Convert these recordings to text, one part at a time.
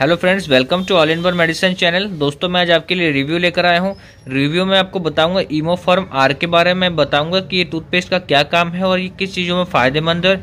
hello friends welcome to all in one medicine channel दोस्तों मैं आज आपके लिए रिव्यू लेकर आया हूँ रिव्यू में आपको बताऊंगा फॉर्म आर के बारे में बताऊंगा कि ये टूथपेस्ट का क्या काम है और ये किस चीज़ों में फ़ायदेमंद है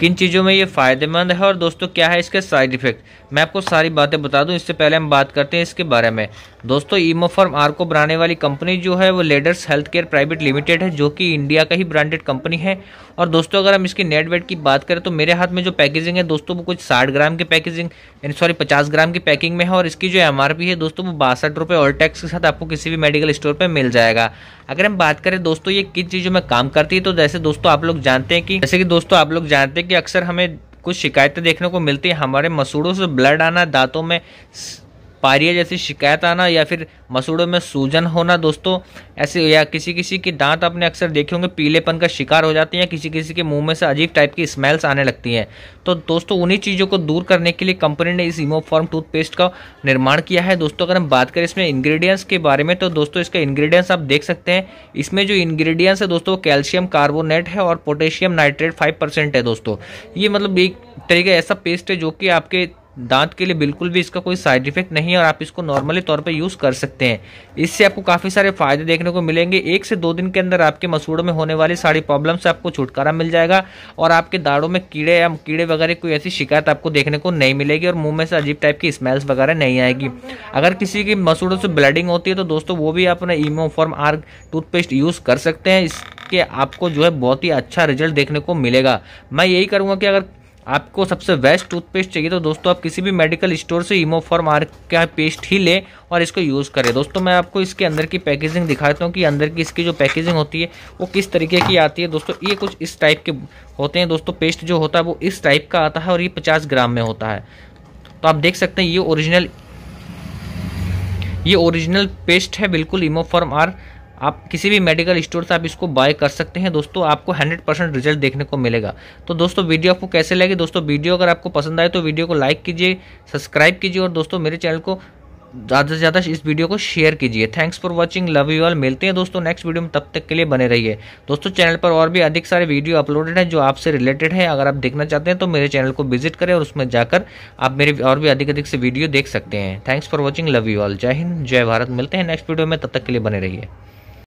किन चीज़ों में ये फ़ायदेमंद है और दोस्तों क्या है इसके साइड इफ़ेक्ट मैं आपको सारी बातें बता दूं इससे पहले हम बात करते हैं इसके बारे में दोस्तों ईमोफर्म आर को बनाने वाली कंपनी जो है वो leaders health care private limited है जो कि इंडिया का ही ब्रांडेड कंपनी है और दोस्तों अगर हम इसकी नेट वेट की बात करें तो मेरे हाथ में जो पैकेजिंग है दोस्तों वो कुछ साठ ग्राम की पैकेजिंग यानी सॉरी पचास ग्राम की पैकिंग में है और इसकी जो एम है दोस्तों वो बासठ रुपये और टैक्स के साथ आपको किसी भी मेडिकल स्टोर पर मिल जाएगा अगर हम बात करें दोस्तों ये किन चीज़ों में काम करती है तो जैसे दोस्तों आप लोग जानते हैं कि जैसे कि दोस्तों आप लोग जानते हैं कि अक्सर हमें कुछ शिकायतें देखने को मिलती है हमारे मसूड़ों से ब्लड आना दांतों में पारिया जैसी शिकायत आना या फिर मसूड़ों में सूजन होना दोस्तों ऐसे या किसी किसी की दांत आपने अक्सर देखे होंगे पीलेपन का शिकार हो जाते हैं किसी किसी के मुंह में से अजीब टाइप की स्मेल्स आने लगती हैं तो दोस्तों उन्हीं चीज़ों को दूर करने के लिए कंपनी ने इस इमोफॉर्म टूथपेस्ट का निर्माण किया है दोस्तों अगर हम बात करें इसमें इंग्रीडियंट्स के बारे में तो दोस्तों इसका इन्ग्रीडियंट्स आप देख सकते हैं इसमें जो इंग्रेडिएंट्स है दोस्तों कैल्शियम कार्बोनेट है और पोटेशियम नाइट्रेट फाइव परसेंट है दोस्तों ये मतलब एक तरीके ऐसा पेस्ट है जो कि आपके दांत के लिए बिल्कुल भी इसका कोई साइड इफेक्ट नहीं है और आप इसको नॉर्मली तौर पर यूज़ कर सकते हैं इससे आपको काफ़ी सारे फायदे देखने को मिलेंगे एक से दो दिन के अंदर आपके मसूड़ों में होने वाली सारी प्रॉब्लम से आपको छुटकारा मिल जाएगा और आपके दाड़ों में कीड़े या कीड़े वगैरह कोई ऐसी शिकायत आपको देखने को नहीं मिलेगी और मुंह में से अजीब टाइप की स्मेल्स वगैरह नहीं आएगी अगर किसी की मसूड़ों से ब्लडिंग होती है तो दोस्तों वो भी अपना ईमोफॉर्म आर टूथपेस्ट यूज़ कर सकते हैं इसके आपको जो है बहुत ही अच्छा रिजल्ट देखने को मिलेगा मैं यही करूँगा कि अगर आपको सबसे बेस्ट टूथपेस्ट चाहिए तो दोस्तों आप किसी भी मेडिकल स्टोर से इमोफॉर्म आर का पेस्ट ही लें और इसको यूज़ करें दोस्तों मैं आपको इसके अंदर की पैकेजिंग दिखाता हूँ कि अंदर की इसकी जो पैकेजिंग होती है वो किस तरीके की आती है दोस्तों ये कुछ इस टाइप के होते हैं दोस्तों पेस्ट जो होता है वो इस टाइप का आता है और ये पचास ग्राम में होता है तो आप देख सकते हैं ये ओरिजिनल ये ओरिजिनल पेस्ट है बिल्कुल इमोफॉर्म आर आप किसी भी मेडिकल स्टोर से आप इसको बाय कर सकते हैं दोस्तों आपको 100 परसेंट रिजल्ट देखने को मिलेगा तो दोस्तों वीडियो आपको कैसे लगे दोस्तों वीडियो अगर आपको पसंद आए तो वीडियो को लाइक कीजिए सब्सक्राइब कीजिए और दोस्तों मेरे चैनल को ज़्यादा से ज़्यादा इस वीडियो को शेयर कीजिए thanks for watching love you all मिलते हैं दोस्तों नेक्स्ट वीडियो में तब तक के लिए बने रहिए दोस्तों चैनल पर और भी अधिक सारे वीडियो अपलोडेड हैं जो आपसे रिलेटेड है अगर आप देखना चाहते हैं तो मेरे चैनल को विजिट करें और उसमें जाकर आप मेरे और भी अधिक अधिक से वीडियो देख सकते हैं thanks for watching love you all जय हिंद जय भारत मिलते हैं नेक्स्ट वीडियो में तब तक के लिए बने रहिए